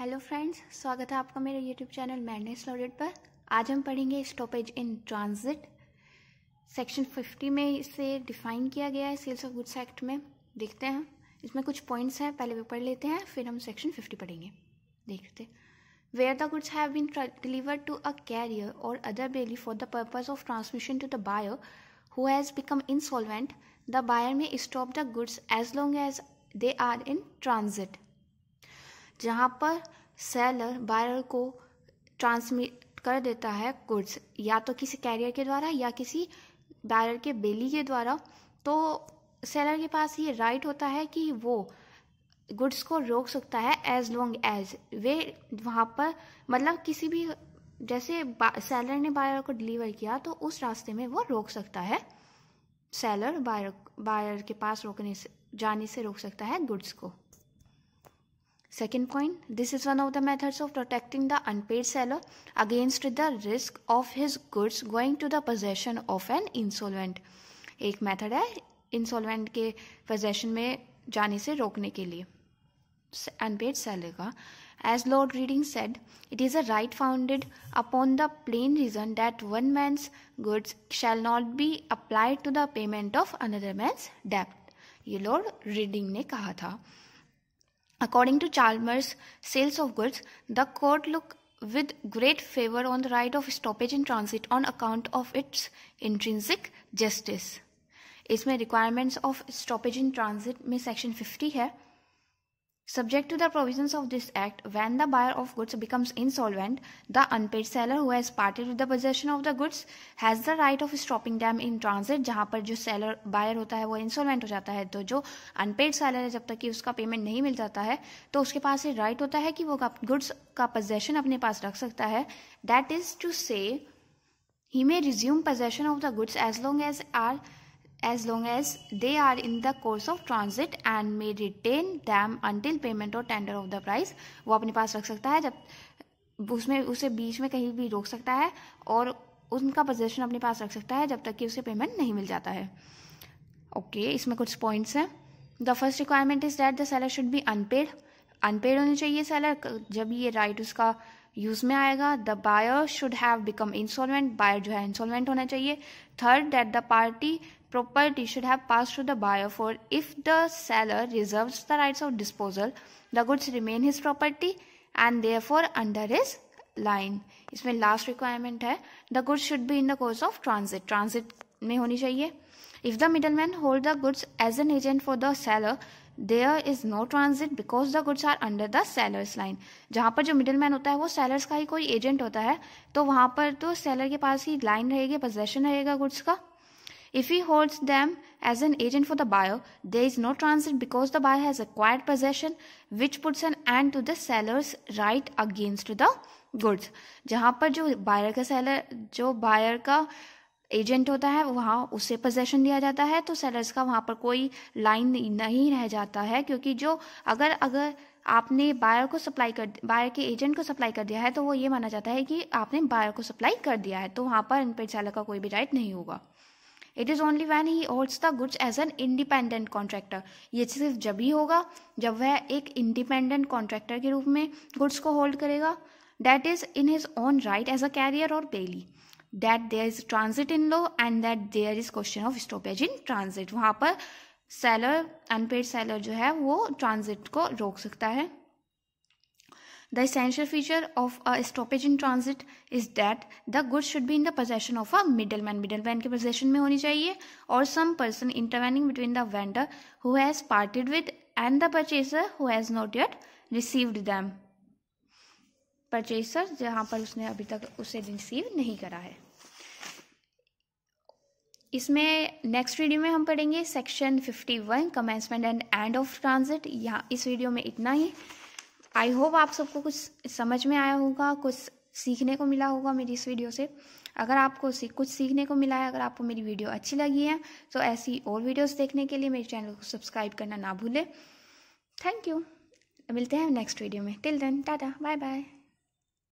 Hello friends स्वागत है आपका मेरे यूट्यूब चैनल मैडनेस लॉरेट पर आज हम पढ़ेंगे स्टॉपेज इन ट्रांजिट सेक्शन 50 में इसे डिफाइन किया गया है सेल्स ऑफ गुड्स एक्ट में देखते हैं इसमें कुछ पॉइंट्स हैं पहले वे पढ़ लेते हैं फिर हम सेक्शन 50 पढ़ेंगे देखते where the goods have been delivered to a carrier or other bailee for the purpose of transmission to the buyer who has become insolvent the buyer may stop the goods as long as they are in transit जहाँ पर seller buyer को transmit कर देता है goods या तो किसी career के द्वारा या किसी बायर के बेली के द्वारा तो सेलर के पास ये राइट होता है कि वो गुड्स को रोक सकता है एज लॉन्ग एज वे वहाँ पर मतलब किसी भी जैसे सेलर ने बायर को डिलीवर किया तो उस रास्ते में वो रोक सकता है सेलर बायर बायर के पास रोकने से जाने से रोक सकता है गुड्स को Second point, this is one of the methods of protecting the unpaid seller against the risk of his goods going to the possession of an insolvent. ek method hai insolvent ke possession mein जाने se rokne ke liye unpaid seller ka as lord reading said it is a right founded upon the plain reason that one man's goods shall not be applied to the payment of another man's debt ye lord reading ne kaha tha According to Chalmers' Sales of Goods, the court looked with great favor on the right of stoppage in transit on account of its intrinsic justice. इसमें requirements of stoppage in transit में section 50 है Subject to the provisions of this Act, when the buyer of goods becomes insolvent, the unpaid seller who has parted with the possession of the goods has the right of stopping them in transit jahan par jo seller buyer hota hai wo insolvent ho jata hai to jo unpaid seller hai jab tak ki uska payment nahi mil jata hai to uske paas ye right hota hai ki wo goods ka possession apne paas rakh sakta hai that is to say he may resume possession of the goods as long as are as long as they are in the course of transit and may retain them until payment or tender of the price वो अपने पास रख सकता है जब उसमें उसे बीच में कहीं भी रोक सकता है और उनका पोजेशन अपने पास रख सकता है जब तक कि उसे पेमेंट नहीं मिल जाता है ओके okay, इसमें कुछ पॉइंट्स हैं the first requirement is that the seller should be unpaid unpaid होनी चाहिए सेलर जब ये राइट उसका यूज़ में आएगा the buyer should have become insolvent buyer जो है इंस्टॉलमेंट होना चाहिए third that the party property should have passed to the buyer for if the seller reserves the rights of disposal the goods remain his property and therefore under his lien इसमें last requirement है the goods should be in the course of transit transit में होनी चाहिए if the middle man hold the goods as an agent for the seller there is no transit because the goods are under the seller's lien जहां पर जो middle man होता है वो sellers का ही कोई एजेंट होता है तो वहां पर तो सेलर के पास ही लाइन रहेगी पोजेशन रहेगा गुड्स का If he holds them as an agent for the buyer, there is no transit because the buyer has acquired possession, which puts an end to the seller's right against the goods जहाँ पर जो buyer का seller जो buyer का agent होता है वहाँ उसे पोजेशन दिया जाता है तो सेलर्स का वहाँ पर कोई लाइन नहीं रह जाता है क्योंकि जो अगर अगर आपने बायर को सप्लाई कर बायर के एजेंट को सप्लाई कर दिया है तो वो ये माना जाता है कि आपने बायर को सप्लाई कर दिया है तो वहाँ पर इनपेड सेलर का कोई भी राइट नहीं होगा it is only when he holds the goods as an independent contractor ये सिर्फ जब ही होगा जब वह एक इंडिपेंडेंट कॉन्ट्रैक्टर के रूप में गुड्स को होल्ड करेगा that is in his own right as a carrier और bailee that there is transit in law and that there is question of stoppage in transit वहाँ पर सेलर अनपेड सेलर जो है वो ट्रांजिट को रोक सकता है The essential feature of a stoppage in transit is that the goods should be in the possession of a middleman. Middleman के possession में होनी चाहिए or some person intervening between the vendor who has parted with and the purchaser who has not yet received them. Purchaser जहाँ पर उसने अभी तक उसे receive नहीं करा है इसमें नेक्स्ट वीडियो में हम पढ़ेंगे section 51 commencement and end of transit यहाँ इस वीडियो में इतना ही आई होप आप सबको कुछ समझ में आया होगा कुछ सीखने को मिला होगा मेरी इस वीडियो से अगर आपको कुछ सीखने को मिला है अगर आपको मेरी वीडियो अच्छी लगी है तो ऐसी और वीडियोस देखने के लिए मेरे चैनल को सब्सक्राइब करना ना भूलें थैंक यू मिलते हैं नेक्स्ट वीडियो में till then tata bye bye